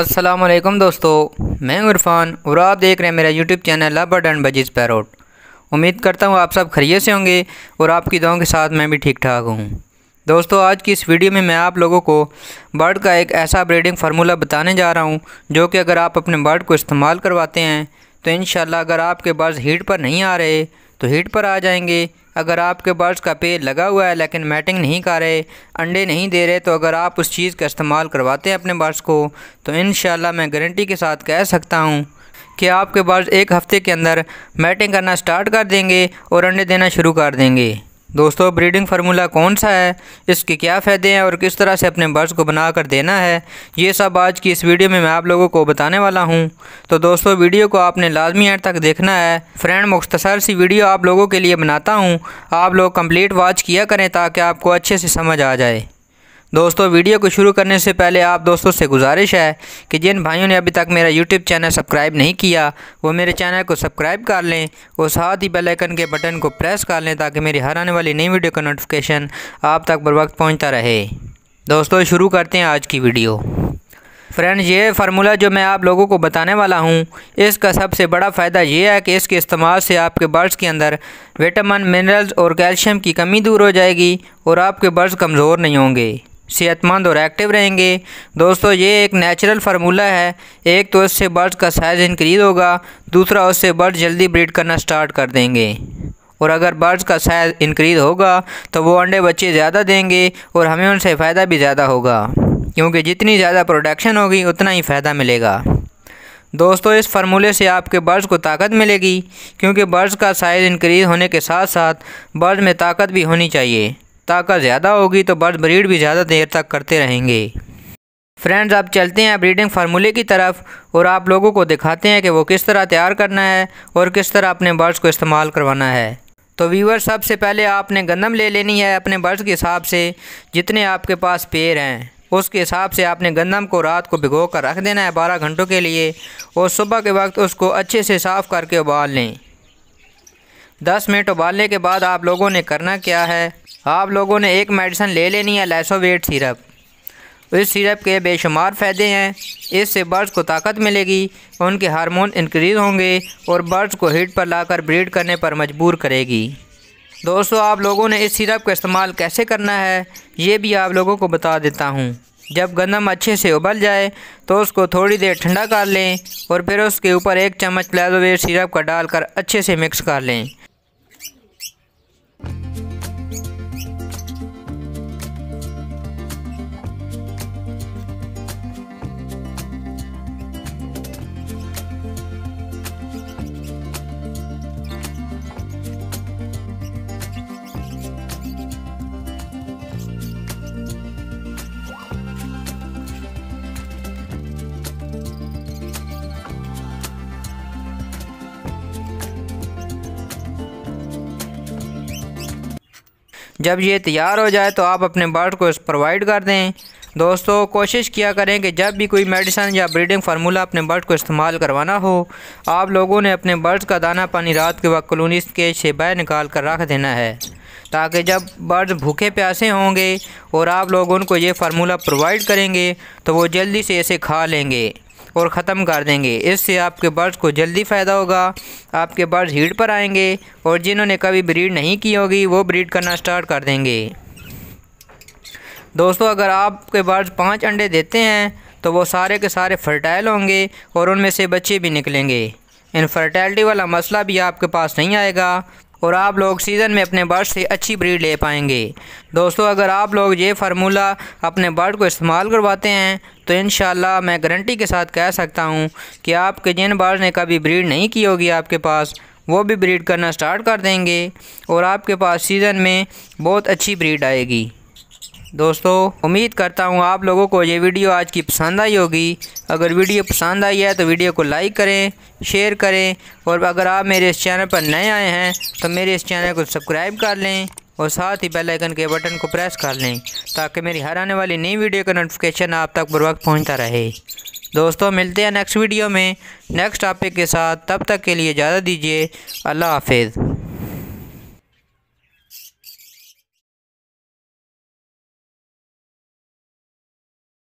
असलम दोस्तों मैं इरफान और आप देख रहे हैं मेरा यूट्यूब चैनल लाबर्ट एंड बजीज पैरोट उम्मीद करता हूँ आप सब खरीय से होंगे और आपकी दुआओं के साथ मैं भी ठीक ठाक हूँ दोस्तों आज की इस वीडियो में मैं आप लोगों को बर्ड का एक ऐसा ब्रीडिंग फार्मूला बताने जा रहा हूँ जो कि अगर आप अपने बर्ड को इस्तेमाल करवाते हैं तो इन अगर आपके बर्ड्स हीट पर नहीं आ रहे तो हीट पर आ जाएंगे अगर आपके बर्ड्स का पेड़ लगा हुआ है लेकिन मैटिंग नहीं कर रहे अंडे नहीं दे रहे तो अगर आप उस चीज़ का इस्तेमाल करवाते हैं अपने बर्ड्स को तो इन मैं गारंटी के साथ कह सकता हूँ कि आपके बर्ड्स एक हफ़्ते के अंदर मैटिंग करना स्टार्ट कर देंगे और अंडे देना शुरू कर देंगे दोस्तों ब्रीडिंग फार्मूला कौन सा है इसके क्या फ़ायदे हैं और किस तरह से अपने बर्ड्स को बना कर देना है ये सब आज की इस वीडियो में मैं आप लोगों को बताने वाला हूँ तो दोस्तों वीडियो को आपने लाजमी एंड तक देखना है फ्रेंड मुख्तसर सी वीडियो आप लोगों के लिए बनाता हूँ आप लोग कम्प्लीट वॉच किया करें ताकि आपको अच्छे से समझ आ जाए दोस्तों वीडियो को शुरू करने से पहले आप दोस्तों से गुजारिश है कि जिन भाइयों ने अभी तक मेरा यूट्यूब चैनल सब्सक्राइब नहीं किया वो मेरे चैनल को सब्सक्राइब कर लें और साथ ही बेल आइकन के बटन को प्रेस कर लें ताकि मेरी हर आने वाली नई वीडियो का नोटिफिकेशन आप तक बर वक्त पहुँचता रहे दोस्तों शुरू करते हैं आज की वीडियो फ्रेंड्स ये फार्मूला जो मैं आप लोगों को बताने वाला हूँ इसका सबसे बड़ा फ़ायदा ये है कि इसके इस्तेमाल से आपके बर्ड्स के अंदर विटामिन मिनरल्स और कैल्शियम की कमी दूर हो जाएगी और आपके बर्ड्स कमज़ोर नहीं होंगे सेहतमंद और एक्टिव रहेंगे दोस्तों ये एक नेचुरल फार्मूला है एक तो इससे बर्ड्स का साइज़ इंक्रीज़ होगा दूसरा उससे बर्ड जल्दी ब्रीड करना स्टार्ट कर देंगे और अगर बर्ड्स का साइज़ इंक्रीज़ होगा तो वो अंडे बच्चे ज़्यादा देंगे और हमें उनसे फ़ायदा भी ज़्यादा होगा क्योंकि जितनी ज़्यादा प्रोडक्शन होगी उतना ही फ़ायदा मिलेगा दोस्तों इस फार्मूले से आपके बर्ड्स को ताकत मिलेगी क्योंकि बर्ड्स का साइज़ इंक्रीज़ होने के साथ साथ बर्ड में ताकत भी होनी चाहिए ताकत ज़्यादा होगी तो बर्ड ब्रीड भी ज़्यादा देर तक करते रहेंगे फ्रेंड्स आप चलते हैं ब्रीडिंग फार्मूले की तरफ और आप लोगों को दिखाते हैं कि वो किस तरह तैयार करना है और किस तरह अपने बर्ड्स को इस्तेमाल करवाना है तो व्यूवर सबसे पहले आपने गंदम ले लेनी है अपने बर्ड्स के हिसाब से जितने आपके पास पेड़ हैं उसके हिसाब से आपने गंदम को रात को भिगो कर रख देना है बारह घंटों के लिए और सुबह के वक्त उसको अच्छे से साफ़ करके उबाल लें दस मिनट उबालने के बाद आप लोगों ने करना क्या है आप लोगों ने एक मेडिसन ले लेनी है लेसोवेट सिरप इस सिरप के बेशुमार फ़ायदे हैं इससे बर्ड्स को ताकत मिलेगी उनके हार्मोन इंक्रीज़ होंगे और बर्ड्स को हीट पर लाकर ब्रीड करने पर मजबूर करेगी दोस्तों आप लोगों ने इस सिरप का इस्तेमाल कैसे करना है ये भी आप लोगों को बता देता हूँ जब गंदम अच्छे से उबल जाए तो उसको थोड़ी देर ठंडा कर लें और फिर उसके ऊपर एक चम्मच प्लाजोवेट सिरप का डालकर अच्छे से मिक्स कर लें जब ये तैयार हो जाए तो आप अपने बर्ड को प्रोवाइड कर दें दोस्तों कोशिश किया करें कि जब भी कोई मेडिसन या ब्रीडिंग फार्मूला अपने बर्ड को इस्तेमाल करवाना हो आप लोगों ने अपने बर्ड्स का दाना पानी रात के वक्त कलोनी के शेबा निकाल कर रख देना है ताकि जब बर्ड्स भूखे प्यासे होंगे और आप लोग उनको ये फार्मूला प्रोवाइड करेंगे तो वो जल्दी से इसे खा लेंगे और ख़त्म कर देंगे इससे आपके बर्ड्स को जल्दी फ़ायदा होगा आपके बर्ड्स हीट पर आएंगे और जिन्होंने कभी ब्रीड नहीं की होगी वो ब्रीड करना स्टार्ट कर देंगे दोस्तों अगर आपके बर्ड्स पाँच अंडे देते हैं तो वो सारे के सारे फर्टाइल होंगे और उनमें से बच्चे भी निकलेंगे इन फर्टैलिटी वाला मसला भी आपके पास नहीं आएगा और आप लोग सीज़न में अपने बर्ड से अच्छी ब्रीड ले पाएंगे दोस्तों अगर आप लोग ये फार्मूला अपने बर्ड को इस्तेमाल करवाते हैं तो इन मैं गारंटी के साथ कह सकता हूँ कि आपके जिन बर्ड ने कभी ब्रीड नहीं की होगी आपके पास वो भी ब्रीड करना स्टार्ट कर देंगे और आपके पास सीज़न में बहुत अच्छी ब्रीड आएगी दोस्तों उम्मीद करता हूँ आप लोगों को ये वीडियो आज की पसंद आई होगी अगर वीडियो पसंद आई है तो वीडियो को लाइक करें शेयर करें और अगर आप मेरे इस चैनल पर नए आए हैं तो मेरे इस चैनल को सब्सक्राइब कर लें और साथ ही बेल आइकन के बटन को प्रेस कर लें ताकि मेरी हर आने वाली नई वीडियो का नोटिफिकेशन आप तक बर वक्त पहुँचता रहे दोस्तों मिलते हैं नेक्स्ट वीडियो में नेक्स्ट टॉपिक के साथ तब तक के लिए इजाज़त दीजिए अल्लाह हाफिज़